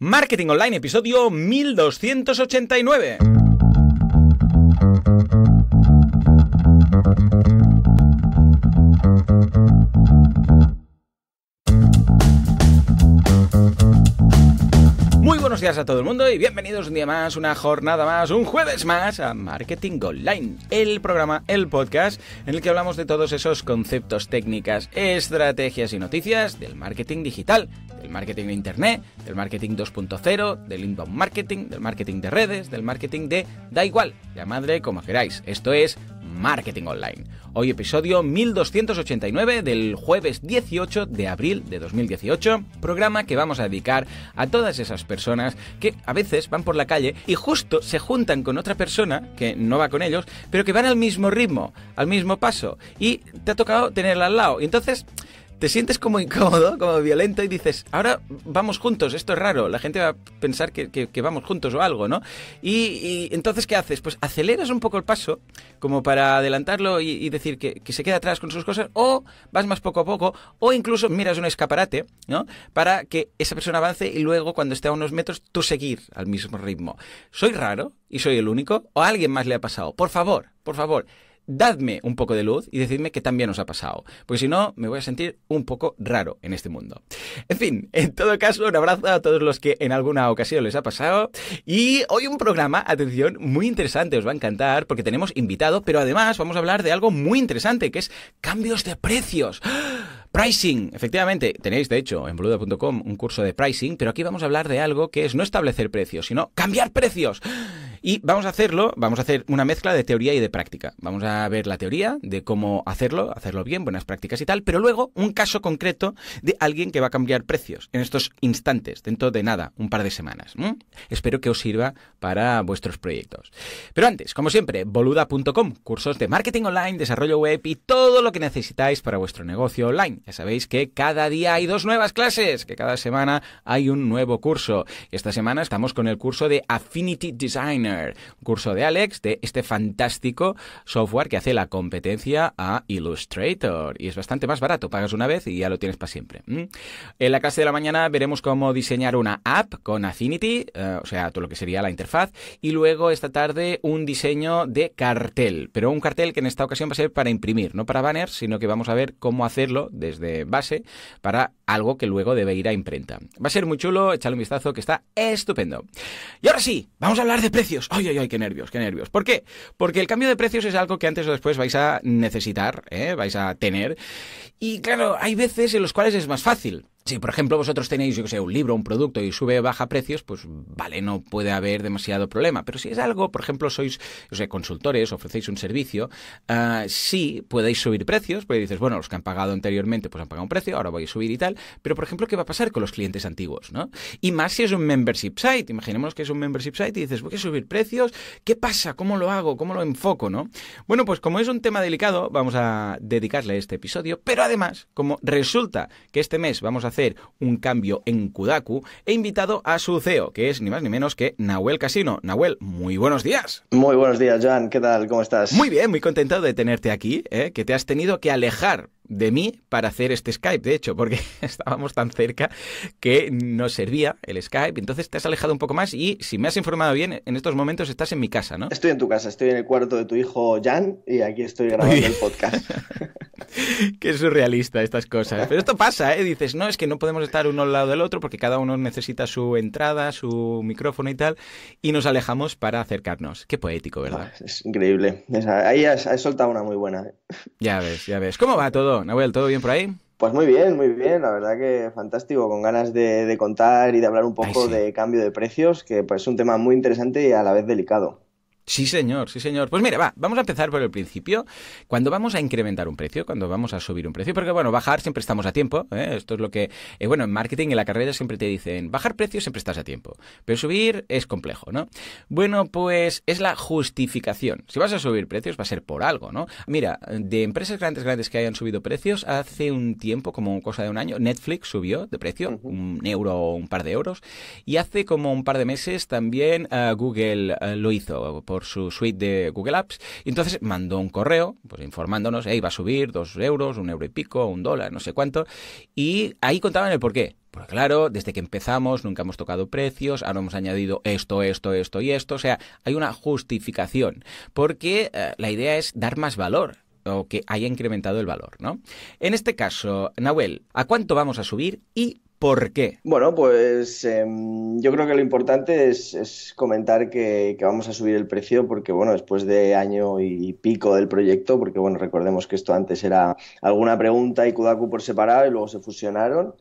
Marketing Online, episodio 1289. Muy buenos días a todo el mundo y bienvenidos un día más, una jornada más, un jueves más a Marketing Online, el programa, el podcast en el que hablamos de todos esos conceptos, técnicas, estrategias y noticias del marketing digital marketing de Internet, del marketing 2.0, del inbound marketing, del marketing de redes, del marketing de... Da igual, madre como queráis. Esto es marketing online. Hoy episodio 1289 del jueves 18 de abril de 2018, programa que vamos a dedicar a todas esas personas que a veces van por la calle y justo se juntan con otra persona que no va con ellos, pero que van al mismo ritmo, al mismo paso y te ha tocado tenerla al lado. Y entonces te sientes como incómodo, como violento y dices, ahora vamos juntos, esto es raro, la gente va a pensar que, vamos juntos o algo, ¿no? Y, entonces, ¿qué haces? Pues aceleras un poco el paso, como para adelantarlo y, decir que, se queda atrás con sus cosas, o vas más poco a poco, o incluso miras un escaparate, ¿no? Para que esa persona avance y luego, cuando esté a unos metros, tú seguir al mismo ritmo. ¿Soy raro y soy el único? ¿O alguien más le ha pasado? Por favor, por favor dadme un poco de luz y decidme qué también os ha pasado, porque si no me voy a sentir un poco raro en este mundo. En fin, en todo caso, un abrazo a todos los que en alguna ocasión les ha pasado y hoy un programa, atención, muy interesante, os va a encantar porque tenemos invitado, pero además vamos a hablar de algo muy interesante que es cambios de precios. Pricing, efectivamente, tenéis de hecho en boluda.com un curso de pricing, pero aquí vamos a hablar de algo que es no establecer precios, sino cambiar precios. Y vamos a hacerlo, vamos a hacer una mezcla de teoría y de práctica. Vamos a ver la teoría de cómo hacerlo, hacerlo bien, buenas prácticas y tal, pero luego un caso concreto de alguien que va a cambiar precios en estos instantes, dentro de nada, un par de semanas. Espero que os sirva para vuestros proyectos. Pero antes, como siempre, boluda.com, cursos de marketing online, desarrollo web y todo lo que necesitáis para vuestro negocio online. Ya sabéis que cada día hay dos nuevas clases, que cada semana hay un nuevo curso. Esta semana estamos con el curso de Affinity Designer curso de Alex de este fantástico software que hace la competencia a Illustrator y es bastante más barato, pagas una vez y ya lo tienes para siempre. ¿Mm? En la clase de la mañana veremos cómo diseñar una app con Affinity, eh, o sea, todo lo que sería la interfaz, y luego esta tarde un diseño de cartel, pero un cartel que en esta ocasión va a ser para imprimir, no para banner, sino que vamos a ver cómo hacerlo desde base para algo que luego debe ir a imprenta. Va a ser muy chulo, echadle un vistazo que está estupendo. Y ahora sí, vamos a hablar de precios ay, ay! ¡Qué nervios, qué nervios! ¿Por qué? Porque el cambio de precios es algo que antes o después vais a necesitar, ¿eh? vais a tener. Y claro, hay veces en los cuales es más fácil si, por ejemplo, vosotros tenéis, yo que sé, un libro, un producto y sube o baja precios, pues vale, no puede haber demasiado problema. Pero si es algo, por ejemplo, sois consultores, ofrecéis un servicio, ah, sí podéis subir precios, porque dices, bueno, los que han pagado anteriormente, pues han pagado un precio, ahora voy a subir y tal. Pero, por ejemplo, ¿qué va a pasar con los clientes antiguos? ¿no? Y más si es un membership site. Imaginemos que es un membership site y dices, voy a subir precios, ¿qué pasa? ¿Cómo lo hago? ¿Cómo lo enfoco? ¿no? Bueno, pues como es un tema delicado, vamos a dedicarle este episodio, pero además, como resulta que este mes vamos a un cambio en Kudaku, he invitado a su CEO, que es ni más ni menos que Nahuel Casino. Nahuel, muy buenos días. Muy buenos días, Joan. ¿Qué tal? ¿Cómo estás? Muy bien, muy contento de tenerte aquí, ¿eh? que te has tenido que alejar de mí para hacer este Skype, de hecho, porque estábamos tan cerca que no servía el Skype. Entonces te has alejado un poco más y si me has informado bien, en estos momentos estás en mi casa, ¿no? Estoy en tu casa, estoy en el cuarto de tu hijo Jan y aquí estoy grabando el podcast. Qué surrealista estas cosas. Pero esto pasa, ¿eh? Dices, no, es que no podemos estar uno al lado del otro porque cada uno necesita su entrada, su micrófono y tal, y nos alejamos para acercarnos. Qué poético, ¿verdad? Ah, es increíble. Ahí has, soltado una muy buena. ¿eh? Ya ves, ya ves. ¿Cómo va todo ¿todo bien por ahí? Pues muy bien, muy bien, la verdad que fantástico, con ganas de, contar y de hablar un poco de cambio de precios, que pues es un tema muy interesante y a la vez delicado. Sí, señor, sí, señor. Pues mira, va, vamos a empezar por el principio. Cuando vamos a incrementar un precio, cuando vamos a subir un precio, porque bueno, bajar siempre estamos a tiempo. ¿eh? Esto es lo que, eh, bueno, en marketing, en la carrera siempre te dicen, bajar precios siempre estás a tiempo, pero subir es complejo, ¿no? Bueno, pues es la justificación. Si vas a subir precios, va a ser por algo, ¿no? Mira, de empresas grandes, grandes que hayan subido precios, hace un tiempo, como cosa de un año, Netflix subió de precio, un euro o un par de euros, y hace como un par de meses también eh, Google eh, lo hizo. Por por su suite de Google Apps. Y entonces mandó un correo pues, informándonos, iba va a subir dos euros, un euro y pico, un dólar, no sé cuánto. Y ahí contaban el porqué. Porque claro, desde que empezamos nunca hemos tocado precios, ahora hemos añadido esto, esto, esto y esto. O sea, hay una justificación. Porque eh, la idea es dar más valor o que haya incrementado el valor, ¿no? En este caso, Nahuel, ¿a cuánto vamos a subir y ¿Por qué? Bueno, pues em, yo creo que lo importante es, comentar que, que, vamos a subir el precio porque, bueno, después de año y pico del proyecto, porque, bueno, recordemos que esto antes era alguna pregunta y Kudaku por separado y luego se fusionaron.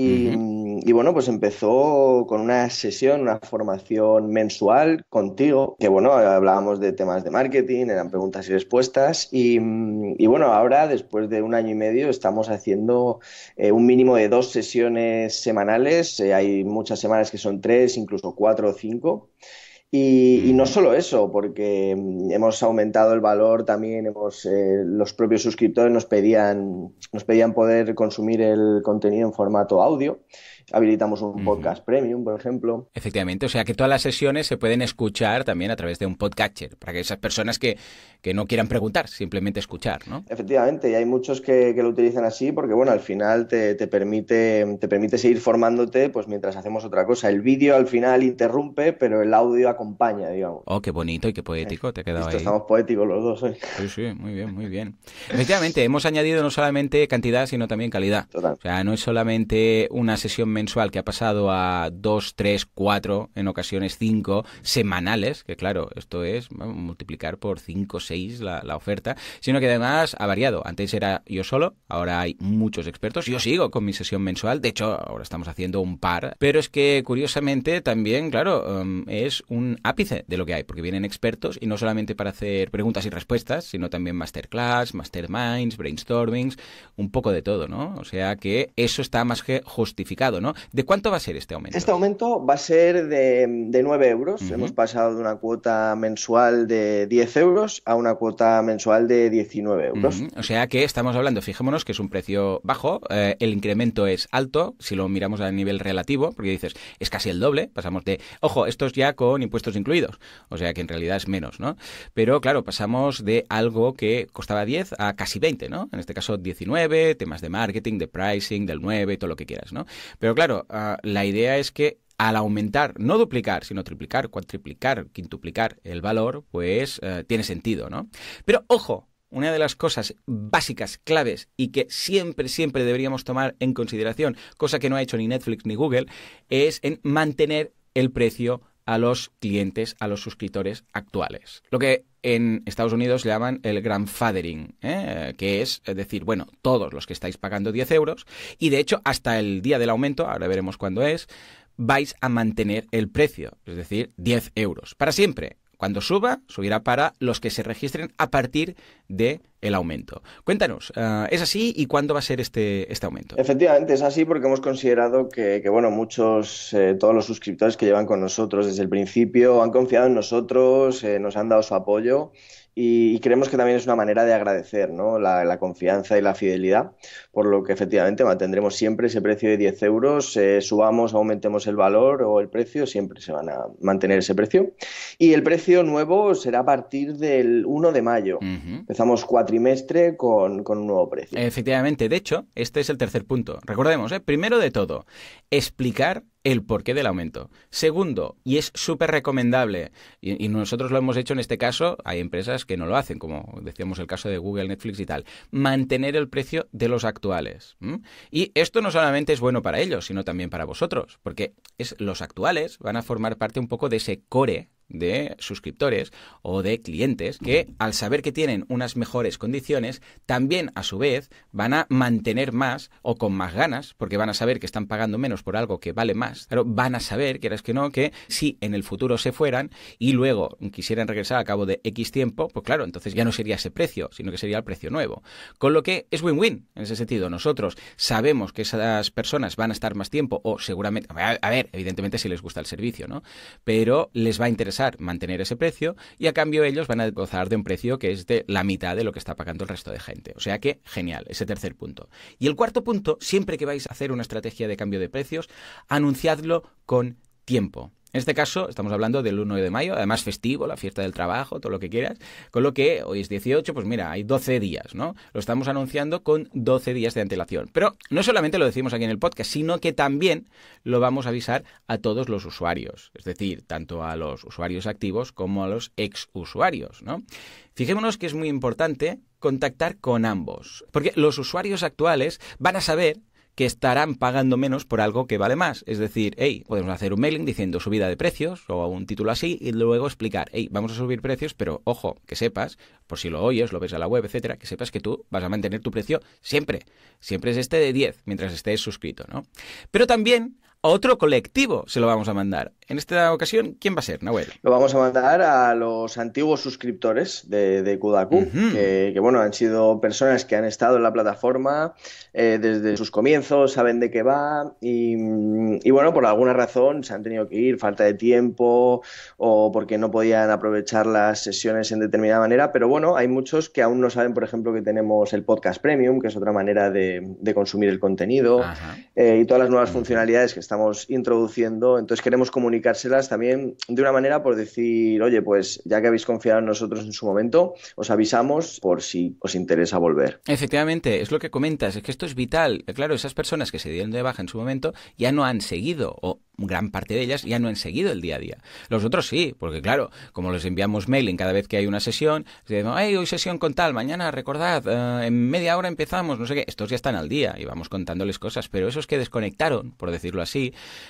Y, bueno, pues empezó con una sesión, una formación mensual contigo, que bueno, hablábamos de temas de marketing, eran preguntas y respuestas. Y, bueno, ahora, después de un año y medio, estamos haciendo eh, un mínimo de dos sesiones semanales. Eh, hay muchas semanas que son tres, incluso cuatro o cinco. Y, no mm. solo eso, porque mm, hemos aumentado el valor también, hemos, eh, los propios suscriptores nos pedían, nos pedían poder consumir el contenido en formato audio habilitamos un podcast premium, por ejemplo. Efectivamente, o sea que todas las sesiones se pueden escuchar también a través de un podcatcher, para que esas personas que, no quieran preguntar, simplemente escuchar, ¿no? Efectivamente, y hay muchos que, que lo utilizan así porque, bueno, al final te, permite, te permite seguir formándote pues mientras hacemos otra cosa. El vídeo al final interrumpe, pero el audio acompaña, digamos. Oh, qué bonito y qué poético, eh, te ha quedado ahí. Estamos poéticos los dos Sí, sí, muy bien, muy bien. Efectivamente, hemos añadido no solamente cantidad, sino también calidad. O sea, no es solamente una sesión mensual que ha pasado a 2, tres, cuatro, en ocasiones cinco, semanales, que claro, esto es multiplicar por cinco, seis la, oferta, sino que además ha variado. Antes era yo solo, ahora hay muchos expertos. Yo sigo con mi sesión mensual, de hecho, ahora estamos haciendo un par, pero es que curiosamente también, claro, em, es un ápice de lo que hay, porque vienen expertos y no solamente para hacer preguntas y respuestas, sino también masterclass, masterminds, brainstormings, un poco de todo, ¿no? O sea que eso está más que justificado, ¿no? ¿De cuánto va a ser este aumento? Este aumento va a ser de, de 9 euros. Hemos pasado de una cuota mensual de 10 euros a una cuota mensual de 19 euros. O sea que estamos hablando, fijémonos que es un precio bajo, eh, el incremento es alto, si lo miramos a nivel relativo, porque dices, es casi el doble, pasamos de, ojo, esto es ya con impuestos incluidos, o sea que en realidad es menos, ¿no? Pero claro, pasamos de algo que costaba 10 a casi 20, ¿no? En este caso 19, temas de marketing, de pricing, del 9, todo lo que quieras, ¿no? Pero claro, ah, la idea es que al aumentar, no duplicar, sino triplicar, cuatriplicar, quintuplicar el valor, pues eh, tiene sentido, ¿no? Pero ojo, una de las cosas básicas, claves y que siempre, siempre deberíamos tomar en consideración, cosa que no ha hecho ni Netflix ni Google, es en mantener el precio a los clientes, a los suscriptores actuales. Lo que en Estados Unidos le llaman el grandfathering, ¿eh? que es, es decir, bueno, todos los que estáis pagando 10 euros, y de hecho hasta el día del aumento, ahora veremos cuándo es, vais a mantener el precio, es decir, 10 euros, para siempre. Cuando suba, subirá para los que se registren a partir de el aumento. Cuéntanos, eh, ¿es así y cuándo va a ser este, este aumento? Efectivamente, es así porque hemos considerado que, bueno, muchos, eh, todos los suscriptores que llevan con nosotros desde el principio han confiado en nosotros, eh, nos han dado su apoyo y, creemos que también es una manera de agradecer la, confianza y la fidelidad, por lo que efectivamente mantendremos siempre ese precio de 10 euros, eh, subamos, aumentemos el valor o el precio, siempre se van a mantener ese precio. Y el precio nuevo será a partir del 1 de mayo. Empezamos cuatrimestre con, con, un nuevo precio. Efectivamente, de hecho, este es el tercer punto. Recordemos, ¿eh? primero de todo, explicar el porqué del aumento. Segundo, y es súper recomendable, y, nosotros lo hemos hecho en este caso, hay empresas que no lo hacen, como decíamos el caso de Google, Netflix y tal, mantener el precio de los actuales. Y esto no solamente es bueno para ellos, sino también para vosotros, porque los actuales van a formar parte un poco de ese core de suscriptores o de clientes que al saber que tienen unas mejores condiciones, también a su vez van a mantener más o con más ganas, porque van a saber que están pagando menos por algo que vale más, pero van a saber, quieras que no, que si en el futuro se fueran y luego quisieran regresar a cabo de X tiempo, pues claro, entonces ya no sería ese precio, sino que sería el precio nuevo. Con lo que es win-win en ese sentido. Nosotros sabemos que esas personas van a estar más tiempo o seguramente, a ver, evidentemente si les gusta el servicio, ¿no? Pero les va a interesar mantener ese precio y a cambio ellos van a gozar de un precio que es de la mitad de lo que está pagando el resto de gente. O sea que genial, ese tercer punto. Y el cuarto punto, siempre que vais a hacer una estrategia de cambio de precios, anunciadlo con tiempo. En este caso estamos hablando del 1 de mayo, además festivo, la fiesta del trabajo, todo lo que quieras, con lo que hoy es 18, pues mira, hay 12 días, ¿no? Lo estamos anunciando con 12 días de antelación. Pero no solamente lo decimos aquí en el podcast, sino que también lo vamos a avisar a todos los usuarios, es decir, tanto a los usuarios activos como a los ex usuarios, ¿no? Fijémonos que es muy importante contactar con ambos, porque los usuarios actuales van a saber que estarán pagando menos por algo que vale más. Es decir, hey, podemos hacer un mailing diciendo subida de precios o un título así y luego explicar, hey, vamos a subir precios, pero ojo, que sepas, por si lo oyes, lo ves a la web, etcétera, que sepas que tú vas a mantener tu precio siempre. Siempre es este de 10 mientras estés suscrito, ¿no? Pero también otro colectivo se lo vamos a mandar. En esta ocasión, ¿quién va a ser, Nahuel? Lo vamos a mandar a los antiguos suscriptores de, de Kudaku, que, bueno, han sido personas que han estado en la plataforma eh, desde sus comienzos, saben de qué va y, bueno, por alguna razón se han tenido que ir, falta de tiempo o porque no podían aprovechar las sesiones en determinada manera, pero bueno, hay muchos que aún no saben, por ejemplo, que tenemos el podcast premium, que es otra manera de, consumir el contenido eh, y todas las nuevas funcionalidades que estamos introduciendo. Entonces queremos comunicárselas también de una manera por decir, oye, pues ya que habéis confiado en nosotros en su momento, os avisamos por si os interesa volver. Efectivamente, es lo que comentas, es que esto es vital. Claro, esas personas que se dieron de baja en su momento ya no han seguido o gran parte de ellas ya no han seguido el día a día. Los otros sí, porque claro, como les enviamos mail en cada vez que hay una sesión, decimos hey, hoy sesión con tal, mañana recordad, eh, en media hora empezamos, no sé qué, estos ya están al día y vamos contándoles cosas, pero esos que desconectaron, por decirlo así,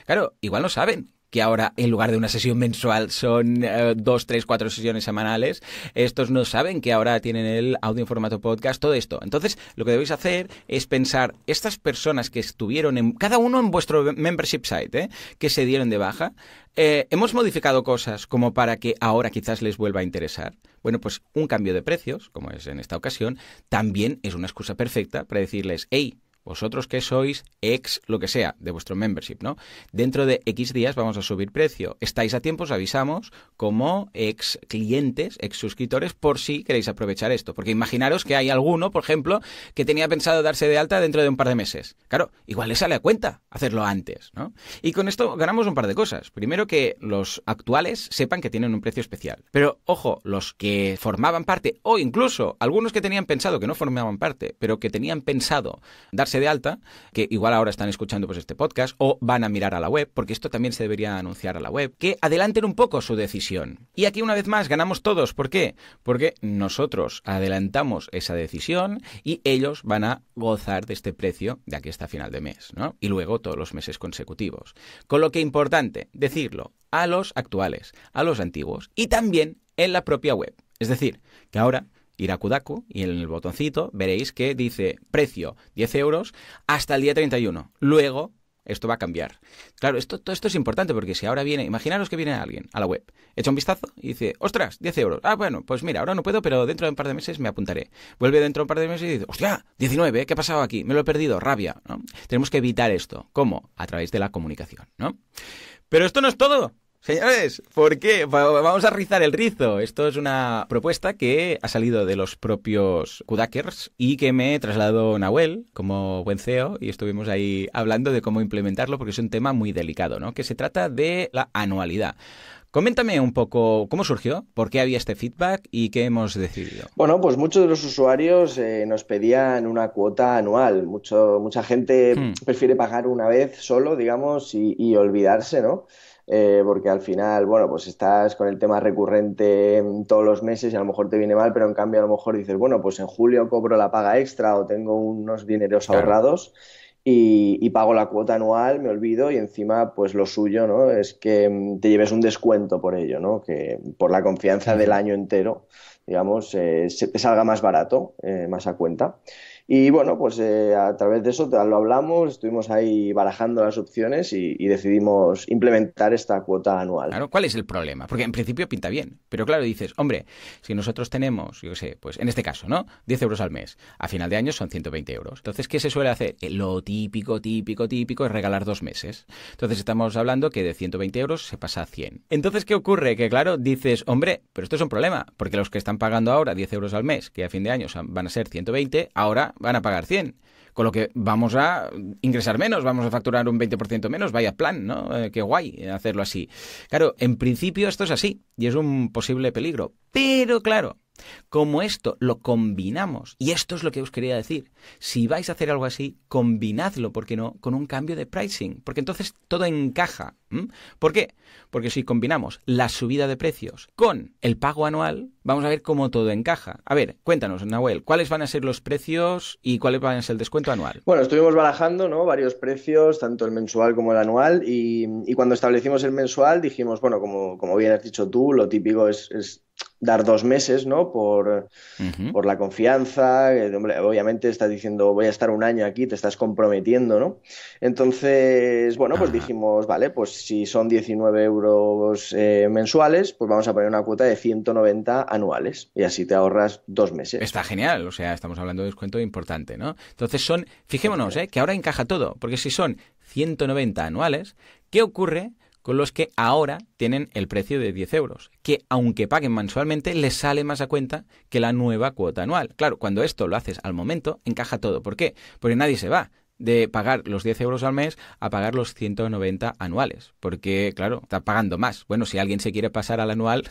claro, igual no saben que ahora en lugar de una sesión mensual son eh, dos, tres, cuatro sesiones semanales. Estos no saben que ahora tienen el audio en formato podcast, todo esto. Entonces, lo que debéis hacer es pensar estas personas que estuvieron en cada uno en vuestro membership site, eh, que se dieron de baja, eh, hemos modificado cosas como para que ahora quizás les vuelva a interesar. Bueno, pues un cambio de precios, como es en esta ocasión, también es una excusa perfecta para decirles, hey, vosotros que sois ex lo que sea de vuestro membership, ¿no? Dentro de X días vamos a subir precio. Estáis a tiempo, os avisamos como ex clientes, ex suscriptores, por si queréis aprovechar esto. Porque imaginaros que hay alguno, por ejemplo, que tenía pensado darse de alta dentro de un par de meses. Claro, igual le sale a cuenta hacerlo antes, ¿no? Y con esto ganamos un par de cosas. Primero que los actuales sepan que tienen un precio especial. Pero ojo, los que formaban parte, o incluso algunos que tenían pensado que no formaban parte, pero que tenían pensado darse de alta, que igual ahora están escuchando pues este podcast o van a mirar a la web, porque esto también se debería anunciar a la web, que adelanten un poco su decisión. Y aquí una vez más ganamos todos, ¿por qué? Porque nosotros adelantamos esa decisión y ellos van a gozar de este precio de aquí hasta final de mes, ¿no? Y luego todos los meses consecutivos. Con lo que importante decirlo a los actuales, a los antiguos y también en la propia web. Es decir, que ahora ir a Kudaku y en el botoncito veréis que dice precio 10 euros hasta el día 31. Luego esto va a cambiar. Claro, esto, todo esto es importante porque si ahora viene, imaginaros que viene alguien a la web, echa un vistazo y dice, ostras, 10 euros. Ah, bueno, pues mira, ahora no puedo, pero dentro de un par de meses me apuntaré. Vuelve dentro de un par de meses y dice, hostia, 19, ¿qué ha pasado aquí? Me lo he perdido, rabia. ¿no? Tenemos que evitar esto. ¿Cómo? A través de la comunicación, ¿no? Pero esto no es todo. Señores, ¿por qué? Vamos a rizar el rizo. Esto es una propuesta que ha salido de los propios Kudakers y que me trasladó Nahuel como buen CEO y estuvimos ahí hablando de cómo implementarlo porque es un tema muy delicado, ¿no? Que se trata de la anualidad. Coméntame un poco cómo surgió, por qué había este feedback y qué hemos decidido. Bueno, pues muchos de los usuarios eh, nos pedían una cuota anual. Mucho, mucha gente hmm. prefiere pagar una vez solo, digamos, y olvidarse, ¿no? Eh, porque al final, bueno, pues estás con el tema recurrente todos los meses y a lo mejor te viene mal, pero en cambio a lo mejor dices, bueno, pues en julio cobro la paga extra o tengo unos dineros ahorrados. Y, pago la cuota anual, me olvido, y encima, pues lo suyo, ¿no? Es que mm, te lleves un descuento por ello, ¿no? Que por la confianza del año entero, digamos, eh, te salga más barato, eh, más a cuenta. Y bueno, pues eh, a través de eso lo hablamos, estuvimos ahí barajando las opciones y, y, decidimos implementar esta cuota anual. Claro, ¿cuál es el problema? Porque en principio pinta bien, pero claro, dices, hombre, si nosotros tenemos, yo qué sé, pues en este caso, ¿no? 10 euros al mes, a final de año son 120 euros. Entonces, ¿qué se suele hacer? Eh, lo típico, típico, típico es regalar dos meses. Entonces, estamos hablando que de 120 euros se pasa a 100. Entonces, ¿qué ocurre? Que claro, dices, hombre, pero esto es un problema, porque los que están pagando ahora 10 euros al mes, que a fin de año van a ser 120, ahora van a pagar 100. Con lo que vamos a ingresar menos, vamos a facturar un 20% menos, vaya plan, ¿no? Eh, qué guay eh, hacerlo así. Claro, en principio esto es así y es un posible peligro. Pero claro, como esto lo combinamos, y esto es lo que os quería decir, si vais a hacer algo así, combinadlo, ¿por qué no?, con un cambio de pricing, porque entonces todo encaja. ¿Por qué? Porque si combinamos la subida de precios con el pago anual, vamos a ver cómo todo encaja. A ver, cuéntanos, Nahuel, ¿cuáles van a ser los precios y cuáles va a ser el descuento anual? Bueno, estuvimos barajando ¿no? varios precios, tanto el mensual como el anual, y, cuando establecimos el mensual dijimos, bueno, como, bien has dicho tú, lo típico es dar dos meses, ¿no? Por, por la confianza, eh, obviamente estás diciendo voy a estar un año aquí, te estás comprometiendo, ¿no? Entonces, bueno, pues dijimos, vale, pues si son 19 euros eh, mensuales, pues vamos a poner una cuota de 190 anuales y así te ahorras dos meses. Está genial, o sea, estamos hablando de un descuento importante, ¿no? Entonces son, fijémonos, ¿eh? Que ahora encaja todo, porque si son 190 anuales, ¿qué ocurre? con los que ahora tienen el precio de 10 euros, que aunque paguen mensualmente les sale más a cuenta que la nueva cuota anual. Claro, cuando esto lo haces al momento, encaja todo. ¿Por qué? Porque nadie se va, de pagar los 10 euros al mes a pagar los 190 anuales, porque claro, está pagando más. Bueno, si alguien se quiere pasar al anual,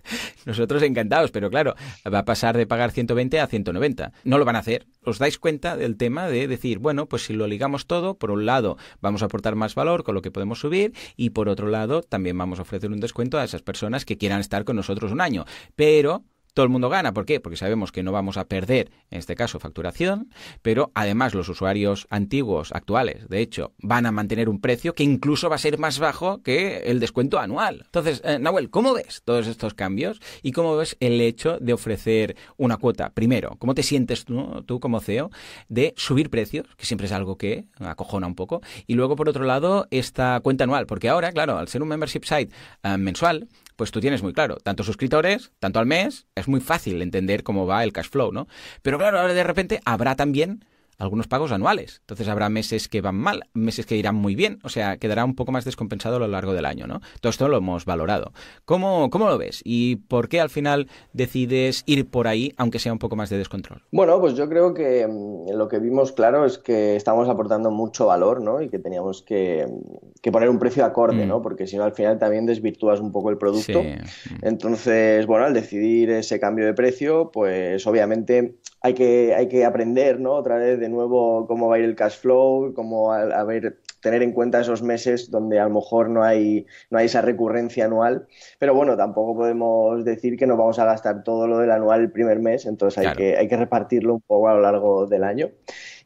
nosotros encantados, pero claro, va a pasar de pagar 120 a 190. No lo van a hacer. ¿Os dais cuenta del tema de decir, bueno, pues si lo ligamos todo, por un lado vamos a aportar más valor con lo que podemos subir y por otro lado también vamos a ofrecer un descuento a esas personas que quieran estar con nosotros un año, pero todo el mundo gana. ¿Por qué? Porque sabemos que no vamos a perder, en este caso, facturación, pero además los usuarios antiguos, actuales, de hecho, van a mantener un precio que incluso va a ser más bajo que el descuento anual. Entonces, eh, Nahuel, ¿cómo ves todos estos cambios y cómo ves el hecho de ofrecer una cuota? Primero, ¿cómo te sientes tú, como CEO de subir precios, que siempre es algo que acojona un poco? Y luego, por otro lado, esta cuenta anual, porque ahora, claro, al ser un membership site eh, mensual, pues tú tienes muy claro, tantos suscriptores, tanto al mes, es muy fácil entender cómo va el cash flow, ¿no? Pero claro, ahora de repente habrá también algunos pagos anuales. Entonces habrá meses que van mal, meses que irán muy bien, o sea, quedará un poco más descompensado a lo largo del año, ¿no? Todo esto lo hemos valorado. ¿Cómo, cómo lo ves? ¿Y por qué al final decides ir por ahí, aunque sea un poco más de descontrol? Bueno, pues yo creo que mm, lo que vimos claro es que estamos aportando mucho valor, ¿no? Y que teníamos que, mm, poner un precio acorde, mm. ¿no? Porque si no, al final también desvirtúas un poco el producto. Entonces, bueno, al decidir ese cambio de precio, pues obviamente hay que, hay que aprender, ¿no? Otra vez de nuevo cómo va a ir el cash flow, cómo a, ver, tener en cuenta esos meses donde a lo mejor no hay, no hay esa recurrencia anual. Pero bueno, tampoco podemos decir que nos vamos a gastar todo lo del anual el primer mes, entonces hay, que, hay que repartirlo un poco a lo largo del año.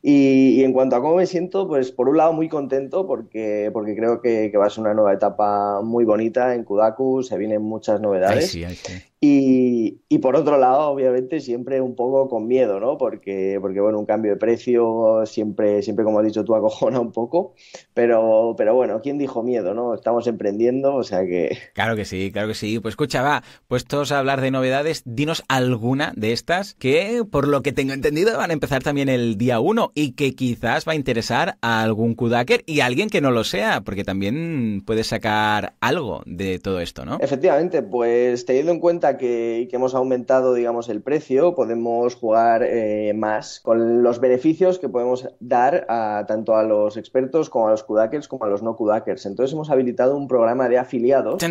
Y, en cuanto a cómo me siento, pues por un lado muy contento porque, porque creo que, va a ser una nueva etapa muy bonita en Kudaku, se vienen muchas novedades. Ay, sí, y, por otro lado, obviamente, siempre un poco con miedo, ¿no? Porque, porque bueno, un cambio de precio siempre, siempre como has dicho tú, acojona un poco. Pero, pero bueno, ¿quién dijo miedo, no? Estamos emprendiendo, o sea que... Claro que sí, claro que sí. Pues escucha, va, puestos a hablar de novedades, dinos alguna de estas que, por lo que tengo entendido, van a empezar también el día 1 y que quizás va a interesar a algún kudaker y a alguien que no lo sea, porque también puedes sacar algo de todo esto, ¿no? Efectivamente, pues teniendo en cuenta que, hemos aumentado, digamos, el precio, podemos jugar eh, más con los beneficios que podemos dar a, tanto a los expertos como a los Kudakers como a los no Kudakers. Entonces hemos habilitado un programa de afiliados.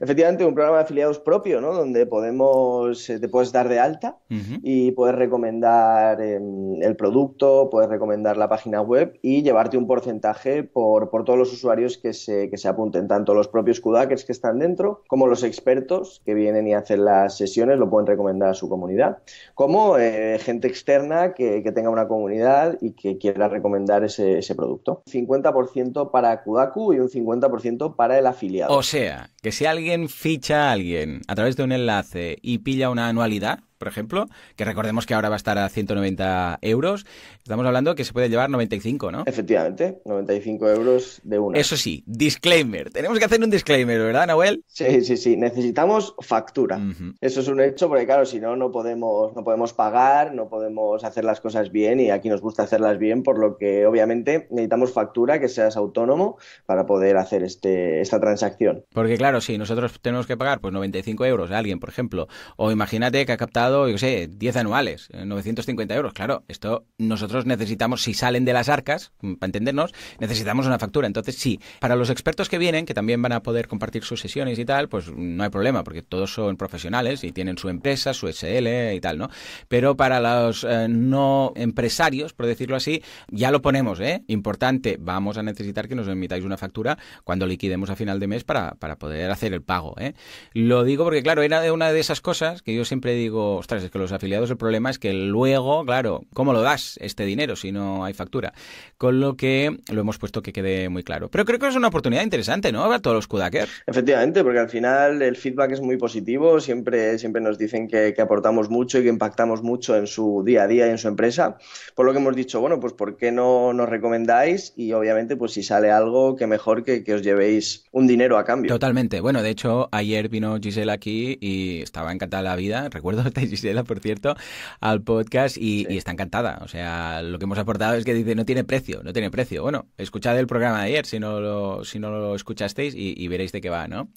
Efectivamente, un programa de afiliados propio, ¿no? Donde podemos, eh, te puedes dar de alta y puedes recomendar em, el producto, puedes recomendar la página web y llevarte un porcentaje por, todos los usuarios que se, apunten, tanto los propios Kudakers que están dentro, como los expertos que vienen y hacen las sesiones, lo pueden recomendar a su comunidad, como eh, gente externa que, que, tenga una comunidad y que quiera recomendar ese, ese producto. 50% para Kudaku y un 50% para el afiliado. O sea, que si alguien ficha a alguien a través de un enlace y pilla una anualidad, por ejemplo, que recordemos que ahora va a estar a 190 euros, estamos hablando que se puede llevar 95, ¿no? Efectivamente, 95 euros de uno. Eso sí, disclaimer. Tenemos que hacer un disclaimer, ¿verdad, Nahuel? Sí, sí, sí. Necesitamos factura. Eso es un hecho, porque claro, si no, no podemos, no podemos pagar, no podemos hacer las cosas bien y aquí nos gusta hacerlas bien, por lo que obviamente necesitamos factura, que seas autónomo para poder hacer este, esta transacción. Porque claro, si nosotros tenemos que pagar pues 95 euros a alguien, por ejemplo, o imagínate que ha captado yo sé, 10 anuales, 950 eh, euros. Claro, esto nosotros necesitamos, si salen de las arcas, mm, para entendernos, necesitamos una factura. Entonces, sí, para los expertos que vienen, que también van a poder compartir sus sesiones y tal, pues no hay problema, porque todos son profesionales y tienen su empresa, su SL y tal, ¿no? Pero para los eh, no empresarios, por decirlo así, ya lo ponemos, ¿eh? Importante, vamos a necesitar que nos emitáis una factura cuando liquidemos a final de mes para, para poder hacer el pago, ¿eh? Lo digo porque, claro, era una de esas cosas que yo siempre digo, ostras, es que los afiliados el problema es que luego, claro, ¿cómo lo das este dinero si no hay factura? Con lo que lo hemos puesto que quede muy claro. Pero creo que es una oportunidad interesante, ¿no? Para todos los Kudakers. Efectivamente, porque al final el feedback es muy positivo, siempre, siempre nos dicen que, aportamos mucho y que impactamos mucho en su día a día y en su empresa. Por lo que hemos dicho, bueno, pues ¿por qué no nos recomendáis? Y obviamente, pues si sale algo, que mejor que, os llevéis un dinero a cambio. Totalmente. Bueno, de hecho, ayer vino Giselle aquí y estaba encantada la vida. Recuerdo Gisela, por cierto, al podcast y, está encantada. O sea, lo que hemos aportado es que dice, no tiene precio, no tiene precio. Bueno, escuchad el programa de ayer si no lo, si no lo escuchasteis y, veréis de qué va, ¿no?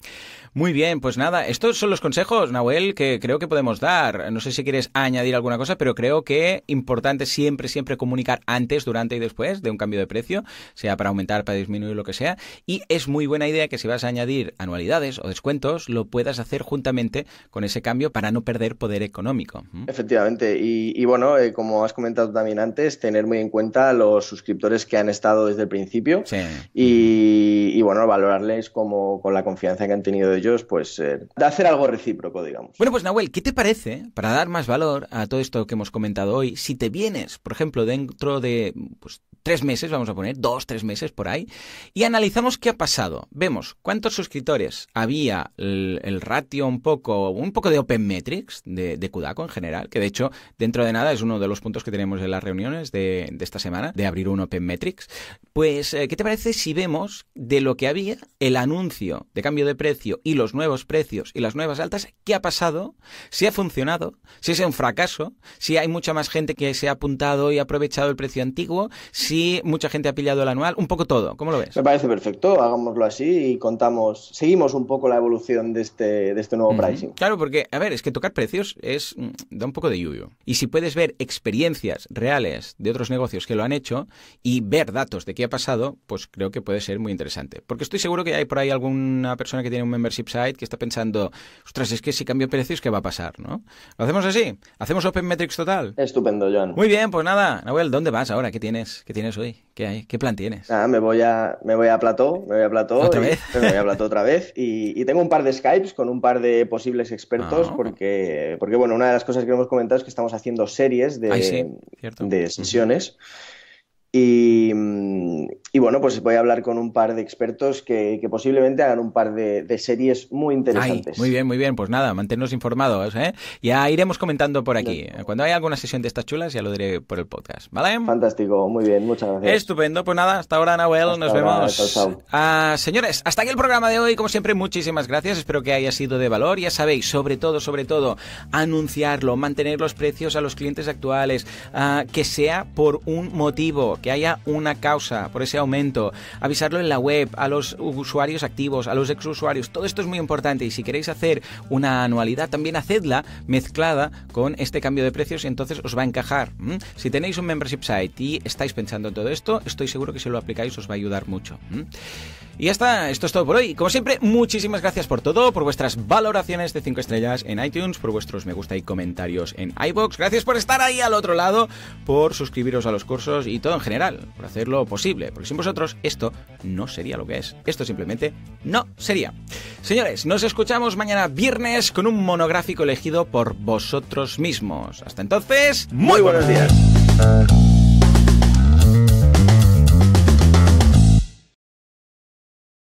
Muy bien, pues nada, estos son los consejos, Nahuel, que creo que podemos dar. No sé si quieres añadir alguna cosa, pero creo que importante siempre, siempre comunicar antes, durante y después de un cambio de precio, sea para aumentar, para disminuir, lo que sea. Y es muy buena idea que si vas a añadir anualidades o descuentos, lo puedas hacer juntamente con ese cambio para no perder poder económico económico. Efectivamente, y, bueno, eh, como has comentado también antes, tener muy en cuenta los suscriptores que han estado desde el principio y, bueno, valorarles como con la confianza que han tenido ellos, pues eh, de hacer algo recíproco, digamos. Bueno, pues Nahuel, ¿qué te parece, para dar más valor a todo esto que hemos comentado hoy, si te vienes, por ejemplo, dentro de pues, tres meses, vamos a poner, dos, tres meses por ahí, y analizamos qué ha pasado. Vemos cuántos suscriptores había, el, ratio un poco, un poco de Open Metrics de, Kudako en general, que de hecho, dentro de nada es uno de los puntos que tenemos en las reuniones de, esta semana, de abrir un Open Metrics. Pues, eh, ¿qué te parece si vemos de lo que había el anuncio de cambio de precio y los nuevos precios y las nuevas altas, qué ha pasado, si ha funcionado, si es un fracaso, si hay mucha más gente que se ha apuntado y ha aprovechado el precio antiguo, mucha gente ha pillado el anual, un poco todo, ¿cómo lo ves? Me parece perfecto, hagámoslo así y contamos, seguimos un poco la evolución de este, de este nuevo pricing. Claro, porque, a ver, es que tocar precios es mm, da un poco de yuyo. Y si puedes ver experiencias reales de otros negocios que lo han hecho y ver datos de qué ha pasado, pues creo que puede ser muy interesante. Porque estoy seguro que hay por ahí alguna persona que tiene un membership site que está pensando, ostras, es que si cambio precios, ¿qué va a pasar? ¿no? ¿Lo hacemos así? ¿Hacemos Open Metrics total? Estupendo, John. Muy bien, pues nada, Nahuel, ¿dónde vas ahora? tienes? ¿Qué tienes tienes hoy? ¿Qué, plan tienes? me voy a, me plató, me voy a plató. ¿Otra vez? Me voy a plató otra vez. Y, tengo un par de Skypes con un par de posibles expertos ah. porque, porque, bueno, una de las cosas que hemos comentado es que estamos haciendo series de, de sesiones. Y, bueno, pues voy a hablar con un par de expertos que, posiblemente hagan un par de, series muy interesantes. muy bien, muy bien. Pues nada, mantenernos informados. ¿eh? Ya iremos comentando por aquí. Cuando haya alguna sesión de estas chulas, ya lo diré por el podcast. ¿Vale? Fantástico, muy bien, muchas gracias. Estupendo, pues nada, hasta ahora, Nahuel. nos vemos. Ah, señores, hasta aquí el programa de hoy. Como siempre, muchísimas gracias. Espero que haya sido de valor. Ya sabéis, sobre todo, sobre todo, anunciarlo, mantener los precios a los clientes actuales, ah, que sea por un motivo que haya una causa por ese aumento, avisarlo en la web, a los usuarios activos, a los ex-usuarios, todo esto es muy importante y si queréis hacer una anualidad también hacedla mezclada con este cambio de precios y entonces os va a encajar. Si tenéis un membership site y estáis pensando en todo esto, estoy seguro que si lo aplicáis os va a ayudar mucho. Y ya está, esto es todo por hoy. Como siempre, muchísimas gracias por todo, por vuestras valoraciones de 5 estrellas en iTunes, por vuestros me gusta y comentarios en iBox. Gracias por estar ahí al otro lado, por suscribiros a los cursos y todo en general por hacerlo posible, porque sin vosotros esto no sería lo que es. Esto simplemente no sería. Señores, nos escuchamos mañana viernes con un monográfico elegido por vosotros mismos. Hasta entonces, muy buenos días.